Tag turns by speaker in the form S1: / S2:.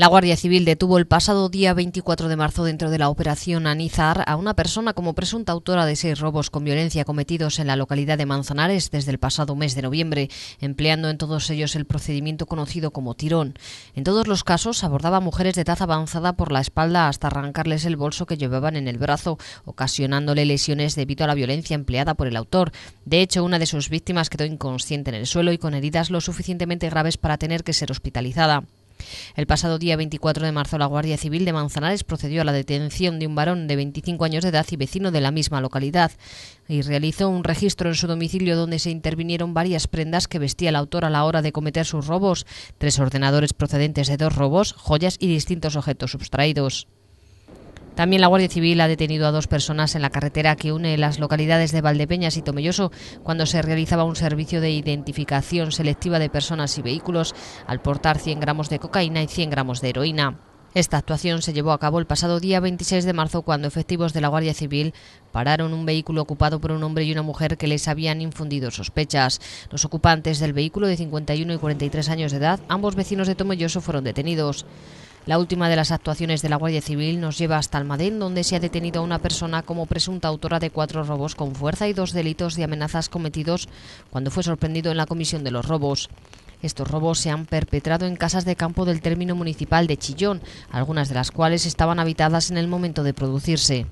S1: La Guardia Civil detuvo el pasado día 24 de marzo dentro de la operación Anizar a una persona como presunta autora de seis robos con violencia cometidos en la localidad de Manzanares desde el pasado mes de noviembre, empleando en todos ellos el procedimiento conocido como tirón. En todos los casos abordaba mujeres de taza avanzada por la espalda hasta arrancarles el bolso que llevaban en el brazo, ocasionándole lesiones debido a la violencia empleada por el autor. De hecho, una de sus víctimas quedó inconsciente en el suelo y con heridas lo suficientemente graves para tener que ser hospitalizada. El pasado día 24 de marzo, la Guardia Civil de Manzanares procedió a la detención de un varón de 25 años de edad y vecino de la misma localidad y realizó un registro en su domicilio donde se intervinieron varias prendas que vestía el autor a la hora de cometer sus robos, tres ordenadores procedentes de dos robos, joyas y distintos objetos sustraídos. También la Guardia Civil ha detenido a dos personas en la carretera que une las localidades de Valdepeñas y Tomelloso cuando se realizaba un servicio de identificación selectiva de personas y vehículos al portar 100 gramos de cocaína y 100 gramos de heroína. Esta actuación se llevó a cabo el pasado día 26 de marzo cuando efectivos de la Guardia Civil pararon un vehículo ocupado por un hombre y una mujer que les habían infundido sospechas. Los ocupantes del vehículo de 51 y 43 años de edad, ambos vecinos de Tomelloso, fueron detenidos. La última de las actuaciones de la Guardia Civil nos lleva hasta Almadén, donde se ha detenido a una persona como presunta autora de cuatro robos con fuerza y dos delitos de amenazas cometidos cuando fue sorprendido en la comisión de los robos. Estos robos se han perpetrado en casas de campo del término municipal de Chillón, algunas de las cuales estaban habitadas en el momento de producirse.